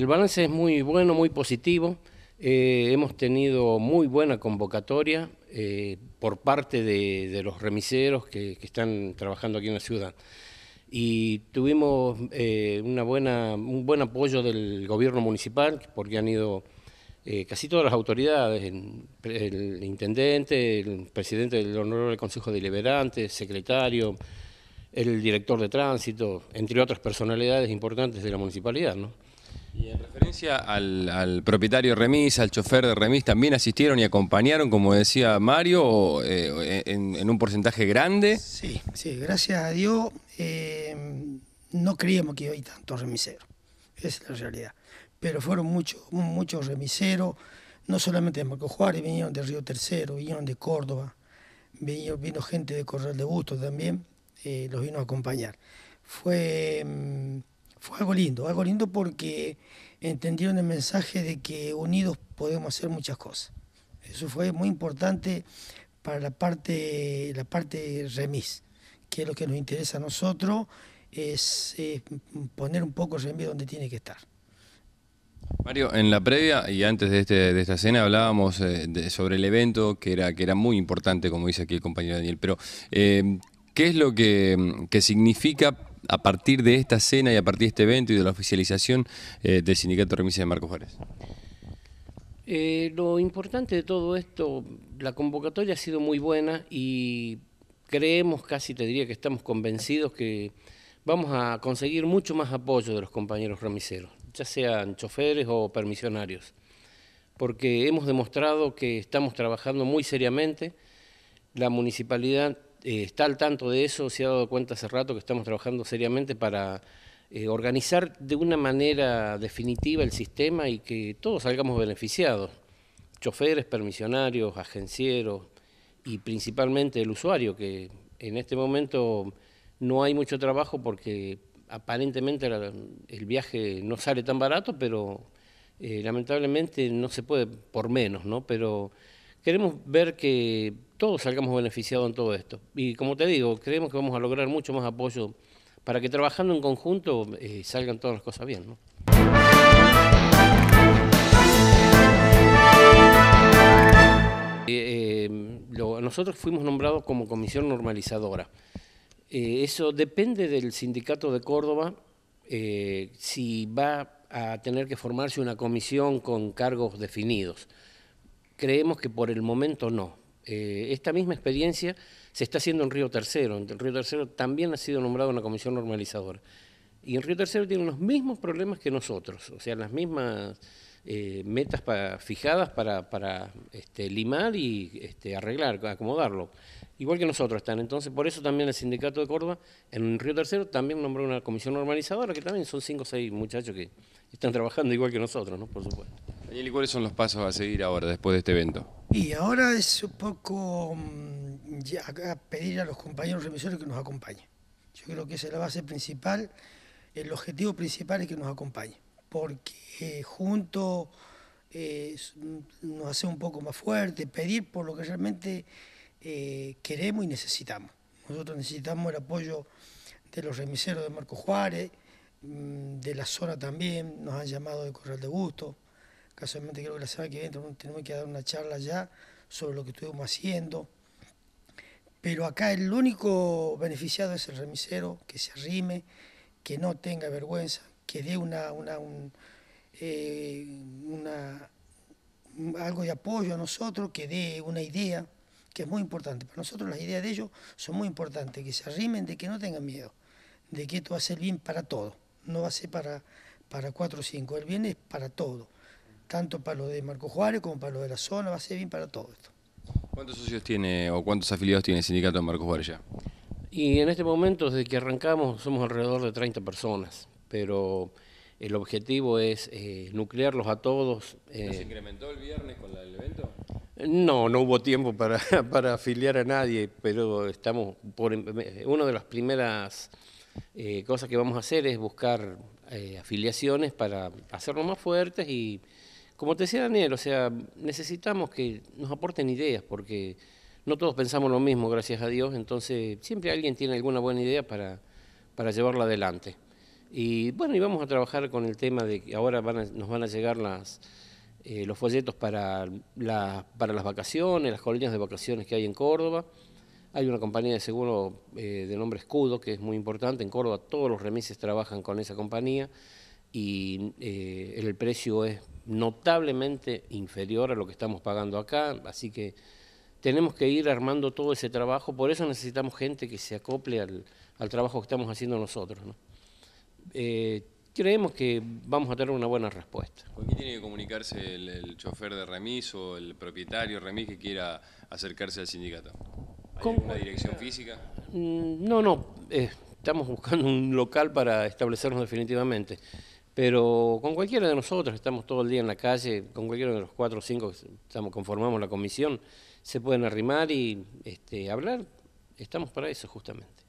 El balance es muy bueno, muy positivo. Eh, hemos tenido muy buena convocatoria eh, por parte de, los remiseros que, están trabajando aquí en la ciudad. Y tuvimos eh, un buen apoyo del gobierno municipal, porque han ido casi todas las autoridades, el, intendente, el presidente del honorable Consejo Deliberante, secretario, el director de tránsito, entre otras personalidades importantes de la municipalidad. ¿no? Y en referencia al, propietario Remis, al chofer de Remis, ¿también asistieron y acompañaron, como decía Mario, eh, en, un porcentaje grande? Sí, sí, gracias a Dios eh, no creíamos que hay tantos remiseros, esa es la realidad. Pero fueron muchos muchos remiseros, no solamente de Marco Juárez, vinieron de Río Tercero, vinieron de Córdoba, vino, gente de Corral de Busto también, eh, los vino a acompañar. Fue... Mm, fue algo lindo, algo lindo porque entendieron el mensaje de que unidos podemos hacer muchas cosas. Eso fue muy importante para la parte, la parte remis, que es lo que nos interesa a nosotros, es poner un poco el remis donde tiene que estar. Mario, en la previa y antes de, este, de esta cena hablábamos eh, sobre el evento que era, que era muy importante, como dice aquí el compañero Daniel, pero eh, ¿qué es lo que, que significa a partir de esta cena y a partir de este evento y de la oficialización eh, del Sindicato Remisa de Marcos Juárez? Eh, lo importante de todo esto, la convocatoria ha sido muy buena y creemos, casi te diría que estamos convencidos que vamos a conseguir mucho más apoyo de los compañeros remiseros, ya sean choferes o permisionarios, porque hemos demostrado que estamos trabajando muy seriamente, la municipalidad eh, está al tanto de eso, se ha dado cuenta hace rato que estamos trabajando seriamente para eh, organizar de una manera definitiva el sistema y que todos salgamos beneficiados, choferes, permisionarios, agencieros y principalmente el usuario, que en este momento no hay mucho trabajo porque aparentemente el viaje no sale tan barato, pero eh, lamentablemente no se puede por menos, ¿no? Pero queremos ver que todos salgamos beneficiados en todo esto. Y como te digo, creemos que vamos a lograr mucho más apoyo para que trabajando en conjunto eh, salgan todas las cosas bien. Eh, em, nosotros fuimos nombrados como comisión normalizadora. Eh, eso depende del sindicato de Córdoba, si va a tener que formarse una comisión con cargos definidos. Creemos que por el momento no, eh, esta misma experiencia se está haciendo en Río Tercero. En Río Tercero también ha sido nombrada una comisión normalizadora. Y en Río Tercero tienen los mismos problemas que nosotros, o sea, las mismas eh, metas fijadas para, este, limar y este, arreglar, acomodarlo. Igual que nosotros están. Entonces, por eso también el sindicato de Córdoba, en Río Tercero, también nombró una comisión normalizadora, que también son cinco o seis muchachos que están trabajando igual que nosotros, ¿no? Por supuesto. Daniel, ¿y cuáles son los pasos a seguir ahora, después de este evento? Y ahora es un poco mm, pedir a los compañeros remiseros que nos acompañen. Yo creo que esa es la base principal, el objetivo principal es que nos acompañen, porque eh, juntos eh, mm, nos hace un poco más fuerte, pedir por lo que realmente eh, queremos y necesitamos. Nosotros necesitamos el apoyo de los remiseros de Marco Juárez, mm, de la zona también, nos han llamado de Corral de Gusto casualmente creo que la semana que viene tenemos que dar una charla ya sobre lo que estuvimos haciendo. Pero acá el único beneficiado es el remisero, que se arrime, que no tenga vergüenza, que dé una, una, eh, algo de apoyo a nosotros, que dé una idea, que es muy importante. Para nosotros las ideas de ellos son muy importantes, que se arrimen, de que no tengan miedo, de que esto va a ser bien para todo, no va a ser para, para cuatro o cinco, el bien es para todo tanto para lo de Marco Juárez como para lo de la zona, va a ser bien para todo esto. ¿Cuántos socios tiene o cuántos afiliados tiene el sindicato de Marcos Juárez ya? Y en este momento, desde que arrancamos, somos alrededor de 30 personas, pero el objetivo es eh, nuclearlos a todos. Eh. ¿Se incrementó el viernes con el evento? No, no hubo tiempo para, afiliar a nadie, pero estamos por eh, una de las primeras cosas que vamos a hacer es buscar afiliaciones para hacernos más fuertes y como te decía Daniel, o sea, necesitamos que nos aporten ideas porque no todos pensamos lo mismo, gracias a Dios, entonces siempre alguien tiene alguna buena idea para, llevarla adelante. Y bueno, y vamos a trabajar con el tema de que ahora nos van a llegar eh, los folletos para, las vacaciones, las colonias de vacaciones que hay en Córdoba. Hay una compañía de seguro eh, de nombre Escudo que es muy importante. En Córdoba todos los remises trabajan con esa compañía y eh, el precio es notablemente inferior a lo que estamos pagando acá, así que tenemos que ir armando todo ese trabajo, por eso necesitamos gente que se acople al, al trabajo que estamos haciendo nosotros. Eh, creemos que vamos a tener una buena respuesta. ¿Con quién tiene que comunicarse el, chofer de remis o el propietario remis que quiera acercarse al sindicato? con una dirección física? Mm, no, no, eh, estamos buscando un local para establecernos definitivamente. Pero con cualquiera de nosotros, estamos todo el día en la calle, con cualquiera de los cuatro o cinco que estamos, conformamos la comisión, se pueden arrimar y este, hablar. Estamos para eso justamente.